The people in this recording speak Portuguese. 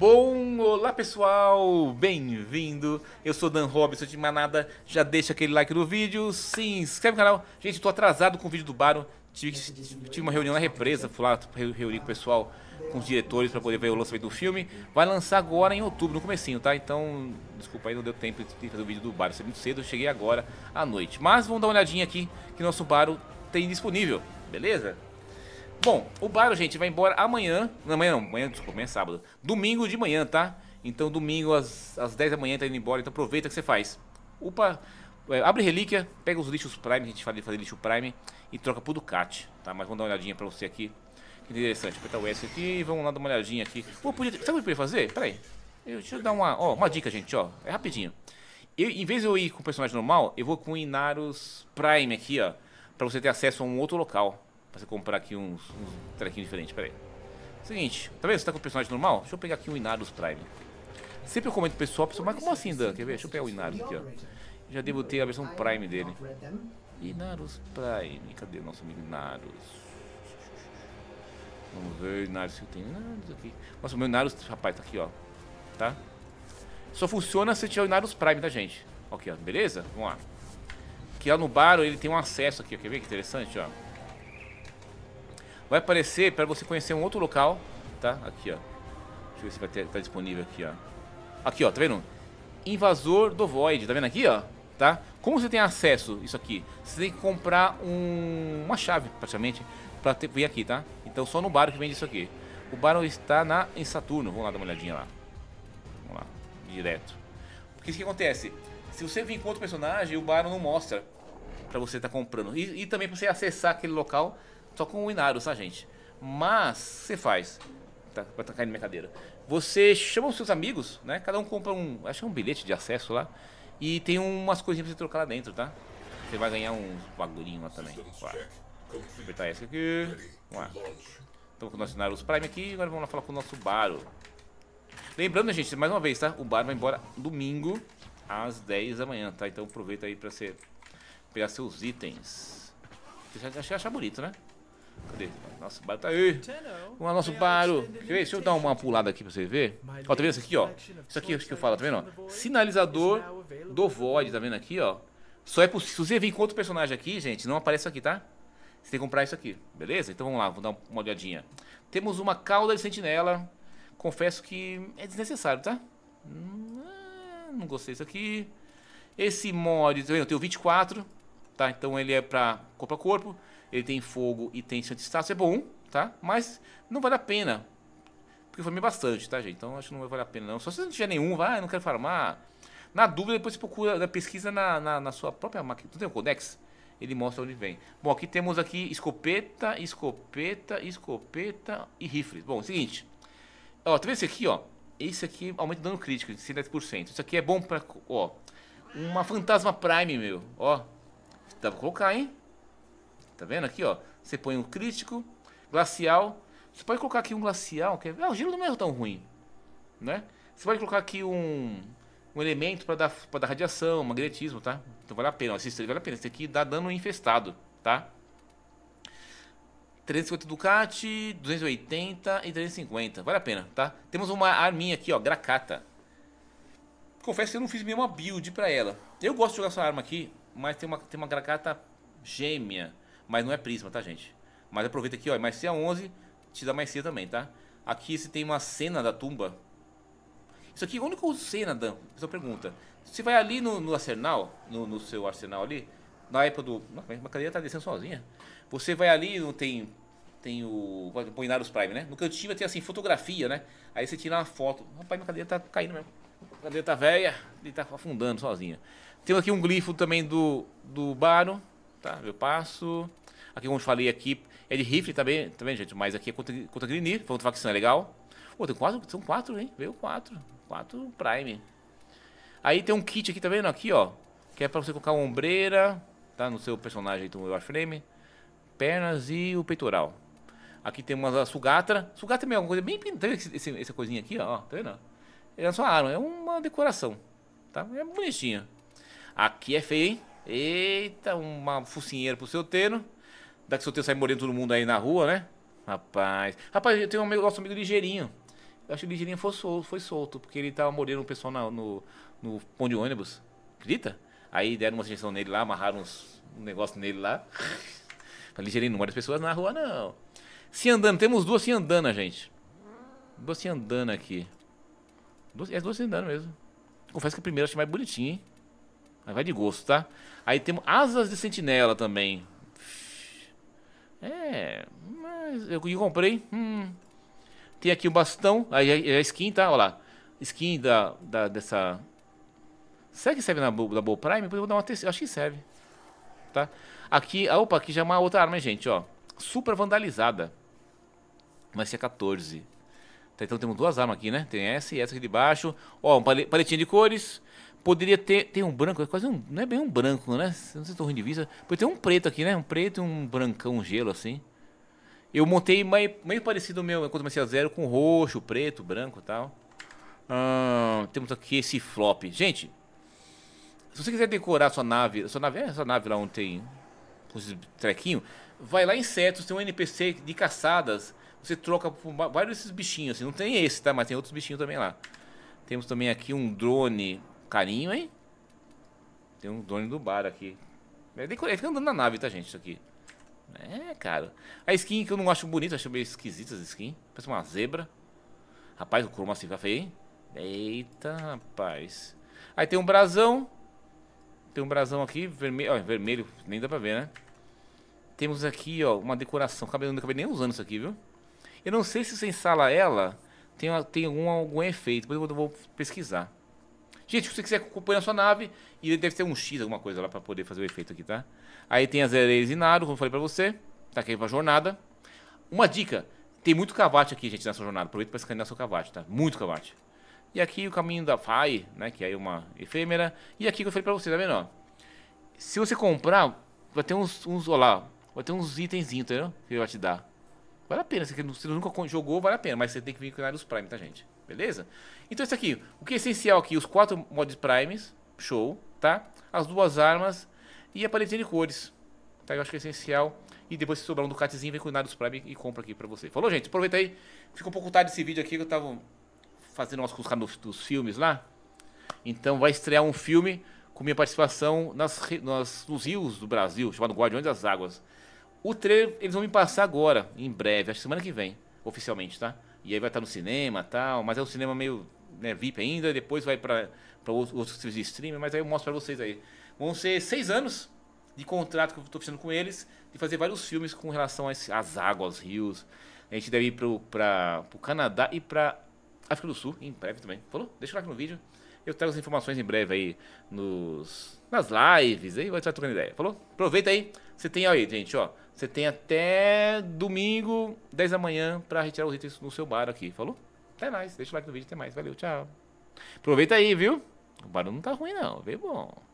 bom? Olá pessoal, bem-vindo. Eu sou Dan Robson de Manada. Já deixa aquele like no vídeo, se inscreve no canal. Gente, estou tô atrasado com o vídeo do Baro. Tive, tive uma reunião na represa, fui lá reunir com o pessoal, com os diretores para poder ver o lançamento do filme. Vai lançar agora em outubro, no comecinho, tá? Então, desculpa aí, não deu tempo de fazer o vídeo do Baro. é muito cedo, eu cheguei agora à noite. Mas vamos dar uma olhadinha aqui que nosso Baro tem disponível, beleza? Bom, o baro gente, vai embora amanhã. Não, amanhã não, amanhã, desculpa, amanhã é sábado. Domingo de manhã, tá? Então, domingo às, às 10 da manhã tá indo embora, então aproveita que você faz. Upa, é, abre relíquia, pega os lixos Prime, a gente fala de fazer lixo Prime, e troca pro Ducati, tá? Mas vamos dar uma olhadinha pra você aqui. Que interessante, apertar o S aqui, vamos lá dar uma olhadinha aqui. Pô, podia, sabe o que eu podia fazer? Pera aí. Eu, deixa eu dar uma, ó, uma dica, gente, ó. É rapidinho. Eu, em vez de eu ir com o personagem normal, eu vou com o Inaros Prime aqui, ó. Pra você ter acesso a um outro local. Pra você comprar aqui uns, uns trequinhos diferentes, pera aí. Seguinte, tá vendo? Você tá com o personagem normal? Deixa eu pegar aqui o Inarus Prime. Sempre eu comento pro pessoal, pessoal, mas como assim, Dan? Quer ver? Deixa eu pegar o Inarus aqui, ó. Já devo ter a versão Prime dele. Inarus Prime. Cadê o nosso amigo Inarus? Vamos ver Inarus que tenho. Inarus aqui. Nossa, o meu Inarus, rapaz, tá aqui, ó. Tá? Só funciona se tiver o Inarus Prime da gente. Ok, ó. Beleza? Vamos lá. Que lá no Baro ele tem um acesso aqui, ó. Quer ver que interessante, ó? Vai aparecer para você conhecer um outro local, tá? Aqui, ó. Deixa eu ver se vai ter, tá disponível aqui, ó. Aqui, ó, tá vendo? Invasor do Void, tá vendo aqui, ó? Tá? Como você tem acesso isso aqui? Você tem que comprar um, uma chave, praticamente, para vir aqui, tá? Então só no bar que vende isso aqui. O bar está na, em Saturno. Vamos lá dar uma olhadinha lá. Vamos lá. Direto. Porque isso que acontece? Se você vir com outro personagem, o bar não mostra pra você estar tá comprando. E, e também pra você acessar aquele local, só com o Inarus, tá, gente? Mas você faz. Tá, vai tá caindo minha cadeira. Você chama os seus amigos, né? Cada um compra um. Acho que é um bilhete de acesso lá. E tem umas coisinhas pra você trocar lá dentro, tá? Você vai ganhar uns bagulhinhos lá também. Vou apertar essa aqui. Vamos lá. com o nosso Narus Prime aqui. Agora vamos lá falar com o nosso Baro. Lembrando, gente, mais uma vez, tá? O Baro vai embora domingo às 10 da manhã, tá? Então aproveita aí pra você pegar seus itens. Você já achar bonito, né? Cadê? Nosso baro tá aí. O nosso baro. Deixa eu dar uma pulada aqui pra você ver. Ó, tá vendo isso aqui, ó? Isso aqui é que eu falo, tá vendo? Ó? Sinalizador do Void, tá vendo aqui, ó? Só é possível. Se você vir com outro personagem aqui, gente, não aparece aqui, tá? Você tem que comprar isso aqui, beleza? Então vamos lá, vamos dar uma olhadinha. Temos uma cauda de sentinela. Confesso que é desnecessário, tá? Hum, não gostei disso aqui. Esse mod, tá vendo? Eu tenho 24, tá? Então ele é pra corpo a corpo ele tem fogo e tem chance de é bom, tá? Mas não vale a pena. Porque farmei bastante, tá, gente? Então acho que não vale a pena, não. Só se você não tiver nenhum, vai, ah, não quero farmar. Na dúvida, depois você procura da pesquisa na, na, na, sua própria máquina. Tu tem o Codex? Ele mostra onde vem. Bom, aqui temos aqui escopeta, escopeta, escopeta e rifles. Bom, é o seguinte. Ó, tá vendo esse aqui, ó? Esse aqui aumenta o dano crítico de 110%. Isso aqui é bom pra, ó, uma fantasma prime, meu. Ó, dá pra colocar, hein? Tá vendo aqui, ó? Você põe um crítico, glacial. Você pode colocar aqui um glacial, que é... Ah, o gelo não é tão ruim, né? Você pode colocar aqui um, um elemento para dar, pra dar radiação, magnetismo, tá? Então vale a pena, ó, esse vale a pena. Esse aqui dá dano infestado, tá? 350 Ducati, 280 e 350. Vale a pena, tá? Temos uma arminha aqui, ó, Gracata. Confesso que eu não fiz nenhuma build pra ela. Eu gosto de jogar essa arma aqui, mas tem uma, tem uma Gracata gêmea. Mas não é Prisma, tá, gente? Mas aproveita aqui, ó. Mas se é 11, te dá mais C também, tá? Aqui você tem uma cena da tumba. Isso aqui é o único cena, Dan. Só é pergunta. Você vai ali no, no arsenal, no, no, seu arsenal ali, na época do. Nossa, a cadeira tá descendo sozinha. Você vai ali, não tem. Tem o. os Prime, né? No cantinho tem assim, fotografia, né? Aí você tira uma foto. Rapaz, minha cadeira tá caindo mesmo. A cadeira tá velha e tá afundando sozinha. Tem aqui um glifo também do, do Baro, tá? Eu passo. Aqui, como eu falei aqui, é de rifle também, também gente, mas aqui é contra, contra Grinir, foi facção, é legal. Pô, tem quatro, são quatro, hein? Veio quatro. Quatro Prime. Aí tem um kit aqui, tá vendo? Aqui, ó. Que é pra você colocar ombreira, tá? No seu personagem, então, Warframe frame. Pernas e o peitoral. Aqui tem uma sugatra. Sugatra também é uma coisa bem... Tá vendo esse, esse, essa coisinha aqui, ó? Tá vendo? É só sua arma, é uma decoração, tá? É bonitinha. Aqui é feio, hein? Eita, uma focinheira pro seu terno Dá Daqui solteiro sai moreno todo mundo aí na rua, né? Rapaz. Rapaz, eu tenho um amigo, nosso amigo ligeirinho. Eu acho que o ligeirinho foi solto, foi solto, porque ele tava moreno o pessoal na, no, no pão de ônibus. Acredita? Aí deram uma sugestão nele lá, amarraram uns, um negócio nele lá. Falei, ligeirinho, não mora as pessoas na rua, não. Se andando, temos duas se andando, né, gente. Duas se andando aqui. Duas, é duas se andando mesmo. Confesso que a primeira eu achei mais bonitinha, hein? Mas vai de gosto, tá? Aí temos asas de sentinela também. É, mas eu comprei. Hum. Tem aqui o um bastão, aí é, é skin, tá? Olha lá. Skin da, da, dessa... Será que serve na, da Bow Prime? Eu vou dar uma terceira. Acho que serve. Tá? Aqui, opa, aqui já é uma outra arma, gente, ó. Super vandalizada. Mas é 14. Tá, então temos duas armas aqui, né? Tem essa e essa aqui de baixo. Ó, um paletinho de cores poderia ter, ter um branco, é quase um, não é bem um branco, né? Não sei se estou ruim de vista. Poderia ter um preto aqui, né? Um preto e um brancão, um gelo assim. Eu montei meio, meio parecido o meu, quando comecei a zero, com roxo, preto, branco e tal. Hum, temos aqui esse flop. Gente, se você quiser decorar sua nave, sua nave, é, sua nave lá onde tem com esses trequinhos, vai lá em setos, tem um NPC de caçadas, você troca por vários desses bichinhos, assim. Não tem esse, tá? Mas tem outros bichinhos também lá. Temos também aqui um drone Carinho, hein? Tem um dono do bar aqui. É decorei, fica andando na nave, tá, gente? Isso aqui. É, cara. A skin que eu não acho bonita, acho meio esquisita essa skin. Parece uma zebra. Rapaz, o chroma assim fica tá feio, hein? Eita, rapaz. Aí tem um brasão. Tem um brasão aqui, vermelho. Ó, vermelho, nem dá pra ver, né? Temos aqui, ó, uma decoração. Cabelo, não acabei nem usando isso aqui, viu? Eu não sei se você instala ela, tem, tem algum, algum efeito. Depois eu vou pesquisar. Gente, se você quiser acompanhar a sua nave, e deve ter um X, alguma coisa lá para poder fazer o efeito aqui, tá? Aí tem as areias e nado, como eu falei para você. Tá aqui pra jornada. Uma dica, tem muito cavate aqui, gente, nessa jornada. Aproveita para escanear seu cavate, tá? Muito cavate. E aqui o caminho da FAI, né? Que é uma efêmera. E aqui que eu falei pra você, tá vendo? Ó? Se você comprar, vai ter uns, uns lá, vai ter uns itenzinhos, entendeu? Que ele vai te dar. Vale a pena, se você nunca jogou, vale a pena. Mas você tem que vir com o Narius Prime, tá, gente? beleza? Então isso aqui, o que é essencial aqui, os quatro mods primes, show, tá? As duas armas e a paleta de cores, tá? Eu acho que é essencial. E depois se sobrar um Ducatizinho, vem com o Narus Prime e compra aqui pra você. Falou, gente? Aproveita aí. Ficou um pouco tarde esse vídeo aqui, que eu tava fazendo umas buscar dos, dos filmes lá. Então vai estrear um filme com minha participação nas, nas, nos rios do Brasil, chamado Guardiões das Águas. O trailer eles vão me passar agora, em breve, acho que semana que vem, oficialmente, tá? E aí vai estar no cinema tal, mas é um cinema meio né, VIP ainda, depois vai para outros, serviços de streaming, mas aí eu mostro para vocês aí. Vão ser seis anos de contrato que eu estou fechando com eles, de fazer vários filmes com relação às, águas, aos rios. A gente deve ir para o Canadá e para África do Sul, em breve também. Falou? Deixa o like no vídeo. Eu trago as informações em breve aí nos, nas lives, aí vai estar trocando ideia. Falou? Aproveita aí. Você tem aí, gente, ó. Você tem até domingo, 10 da manhã, para retirar os itens no seu bar aqui. Falou? Até mais. Deixa o like no vídeo, até mais. Valeu, tchau. Aproveita aí, viu? O barulho não tá ruim, não. Vê bom.